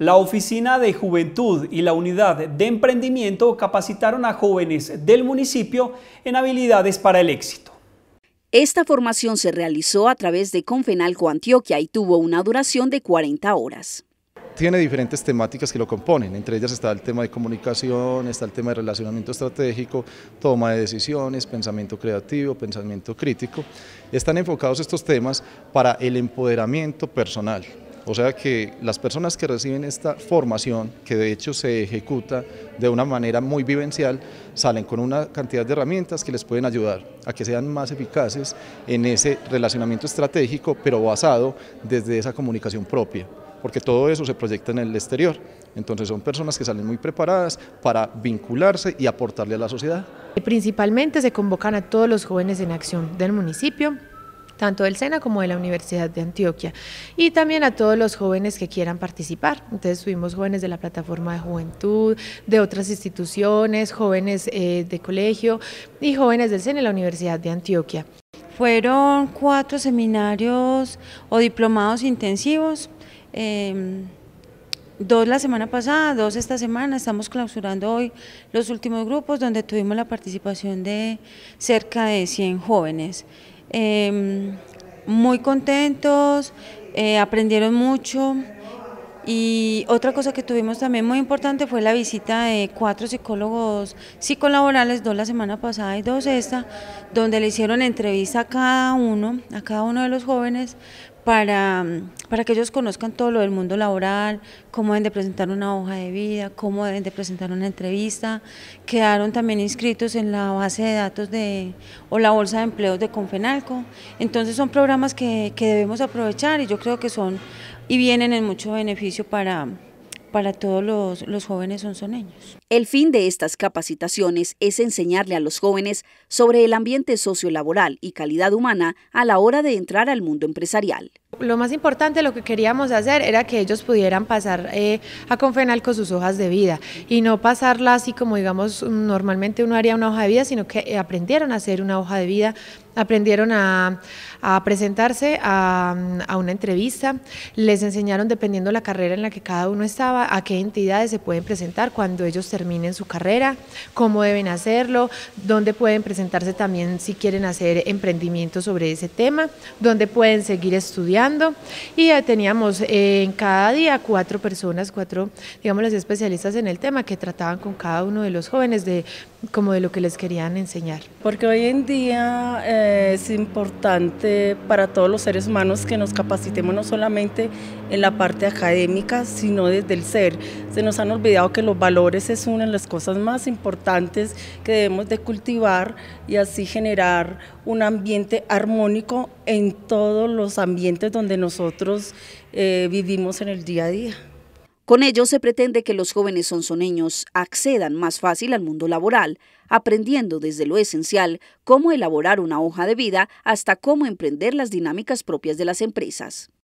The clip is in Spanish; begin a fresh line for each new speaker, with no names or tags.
La Oficina de Juventud y la Unidad de Emprendimiento capacitaron a jóvenes del municipio en habilidades para el éxito. Esta formación se realizó a través de Confenalco Antioquia y tuvo una duración de 40 horas
tiene diferentes temáticas que lo componen, entre ellas está el tema de comunicación, está el tema de relacionamiento estratégico, toma de decisiones, pensamiento creativo, pensamiento crítico. Están enfocados estos temas para el empoderamiento personal, o sea que las personas que reciben esta formación, que de hecho se ejecuta de una manera muy vivencial, salen con una cantidad de herramientas que les pueden ayudar a que sean más eficaces en ese relacionamiento estratégico, pero basado desde esa comunicación propia porque todo eso se proyecta en el exterior. Entonces son personas que salen muy preparadas para vincularse y aportarle a la sociedad.
Principalmente se convocan a todos los jóvenes en acción del municipio tanto del SENA como de la Universidad de Antioquia, y también a todos los jóvenes que quieran participar. Entonces tuvimos jóvenes de la plataforma de juventud, de otras instituciones, jóvenes eh, de colegio y jóvenes del SENA y la Universidad de Antioquia. Fueron
cuatro seminarios o diplomados intensivos. Em, dos la semana pasada, dos esta semana, estamos clausurando hoy los últimos grupos donde tuvimos la participación de cerca de 100 jóvenes. Em, muy contentos, eh, aprendieron mucho. Y otra cosa que tuvimos también muy importante fue la visita de cuatro psicólogos psicolaborales, dos la semana pasada y dos esta, donde le hicieron entrevista a cada uno, a cada uno de los jóvenes, para, que ellos conozcan todo lo del mundo laboral, cómo deben de presentar una hoja de vida, cómo deben de presentar una entrevista. Quedaron también inscritos en la base de datos de, o la bolsa de empleos de Confenalco. Entonces son programas que, debemos aprovechar y yo creo que son y vienen en mucho beneficio para, para todos los, jóvenes sonzoneños.
El fin de estas capacitaciones es enseñarle a los jóvenes sobre el ambiente sociolaboral y calidad humana a la hora
de entrar al mundo empresarial lo más importante, lo que queríamos hacer era que ellos pudieran pasar eh, a con sus hojas de vida y no pasarla así como digamos normalmente uno haría una hoja de vida, sino que eh, aprendieron a hacer una hoja de vida, aprendieron a, presentarse a, a, una entrevista, les enseñaron dependiendo la carrera en la que cada uno estaba, a qué entidades se pueden presentar cuando ellos terminen su carrera, cómo deben hacerlo, dónde pueden presentarse también si quieren hacer emprendimiento sobre ese tema, dónde pueden seguir estudiando y ya teníamos eh, en cada día cuatro personas, cuatro, digamos, especialistas en el tema que trataban con cada uno de los jóvenes de como de lo que les querían enseñar. Porque hoy en día eh, es importante
para todos los seres humanos que nos capacitemos no solamente en la parte académica, sino desde el ser. Se nos han olvidado que los valores es una de las cosas más importantes que debemos de cultivar y así generar un ambiente armónico
en todos los ambientes donde donde nosotros eh, vivimos en el día a día. Con ello se pretende que los jóvenes sonsoneños accedan más fácil al mundo laboral, aprendiendo desde lo esencial cómo elaborar una hoja de vida hasta cómo emprender las dinámicas propias de las empresas.